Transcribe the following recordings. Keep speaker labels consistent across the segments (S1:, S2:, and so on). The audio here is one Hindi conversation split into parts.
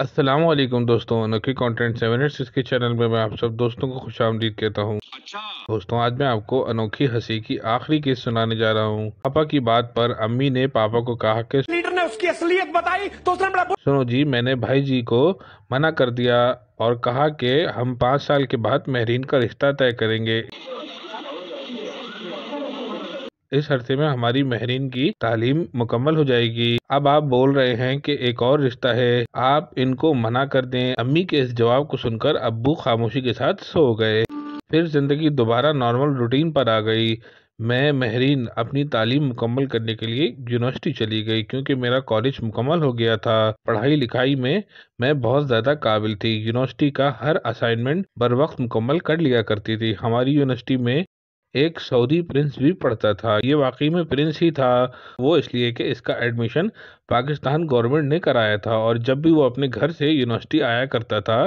S1: असलम दोस्तों नकी कंटेंट सेवन एट्स इसके चैनल में मैं आप सब दोस्तों को खुश आमदीद कहता हूँ अच्छा। दोस्तों आज मैं आपको अनोखी हंसी की आखिरी केस सुनाने जा रहा हूँ पापा की बात पर अम्मी ने पापा को कहा कि लीडर ने उसकी असलियत बताई तो उसने सुनो जी मैंने भाई जी को मना कर दिया और कहा की हम पाँच साल के बाद मेहरीन का रिश्ता तय करेंगे इस अरसे में हमारी महरीन की तालीम मुकम्मल हो जाएगी अब आप बोल रहे हैं कि एक और रिश्ता है आप इनको मना कर दें अम्मी के इस जवाब को सुनकर अबू खामोशी के साथ सो गए फिर जिंदगी दोबारा नॉर्मल रूटीन पर आ गई मैं महरीन अपनी तालीम मुकम्मल करने के लिए यूनिवर्सिटी चली गई क्योंकि मेरा कॉलेज मुकम्मल हो गया था पढ़ाई लिखाई में मैं बहुत ज़्यादा काबिल थी यूनिवर्सिटी का हर असाइनमेंट बर वक्त मुकम्मल कर लिया करती थी हमारी यूनिवर्सिटी में एक सऊदी प्रिंस भी पढ़ता था ये वाकई में प्रिंस ही था वो इसलिए कि इसका एडमिशन पाकिस्तान गवर्नमेंट ने कराया था और जब भी वो अपने घर से यूनिवर्सिटी आया करता था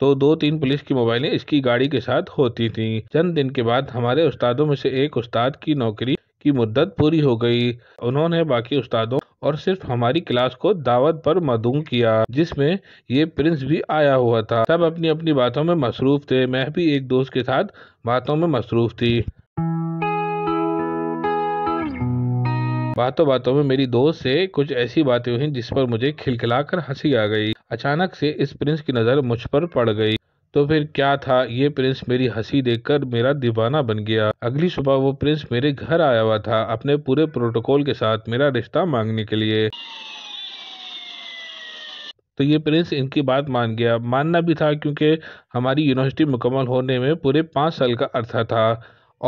S1: तो दो तीन पुलिस की मोबाइलें इसकी गाड़ी के साथ होती थी चंद दिन के बाद हमारे उस्तादों में से एक उस्ताद की नौकरी की मुद्दत पूरी हो गई उन्होंने बाकी उस्तादों और सिर्फ हमारी क्लास को दावत पर मदूम किया जिसमें ये प्रिंस भी आया हुआ था सब अपनी अपनी बातों में मसरूफ़ थे मैं भी एक दोस्त के साथ बातों में मसरूफ़ थी बातों बातों में मेरी दोस्त से कुछ ऐसी बातें हुई जिस पर मुझे खिलखिलाकर हंसी आ गई अचानक से इस प्रिंस की नज़र मुझ पर पड़ गई तो फिर क्या था ये प्रिंस मेरी हंसी देखकर मेरा दीवाना बन गया अगली सुबह वो प्रिंस मेरे घर आया हुआ था अपने पूरे प्रोटोकॉल के साथ मेरा रिश्ता मांगने के लिए तो ये प्रिंस इनकी बात मान गया मानना भी था क्योंकि हमारी यूनिवर्सिटी मुकम्मल होने में पूरे पाँच साल का अर्था था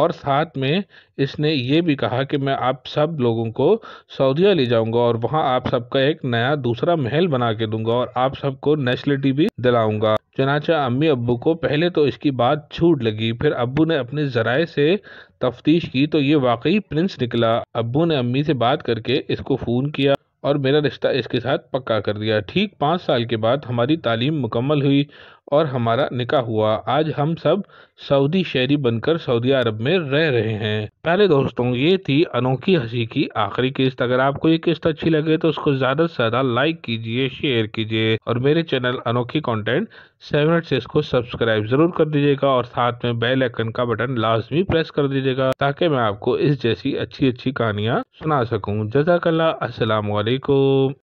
S1: और साथ में इसने ये भी कहा कि मैं आप सब लोगों को सऊदीया ले जाऊंगा और वहाँ आप सबका एक नया दूसरा महल बना के दूंगा और आप सबको नेशनलिटी भी दिलाऊंगा चनाचा अम्मी अबू को पहले तो इसकी बात छूट लगी फिर अबू ने अपने ज़राए से तफ्तीश की तो ये वाकई प्रिंस निकला अबू ने अम्मी से बात करके इसको फ़ोन किया और मेरा रिश्ता इसके साथ पक्का कर दिया ठीक पाँच साल के बाद हमारी तालीम मुकम्मल हुई और हमारा निकाह हुआ आज हम सब सऊदी शहरी बनकर सऊदी अरब में रह रहे हैं पहले दोस्तों ये थी अनोखी हंसी की आखिरी किस्त अगर आपको ये किस्त अच्छी लगे तो उसको ज्यादा से ज्यादा लाइक कीजिए शेयर कीजिए और मेरे चैनल अनोखी कंटेंट सेवन से इसको सब्सक्राइब जरूर कर दीजिएगा और साथ में बेल आइकन का बटन लाजमी प्रेस कर दीजिएगा ताकि मैं आपको इस जैसी अच्छी अच्छी कहानियाँ सुना सकूँ जजाकल्ला असलकुम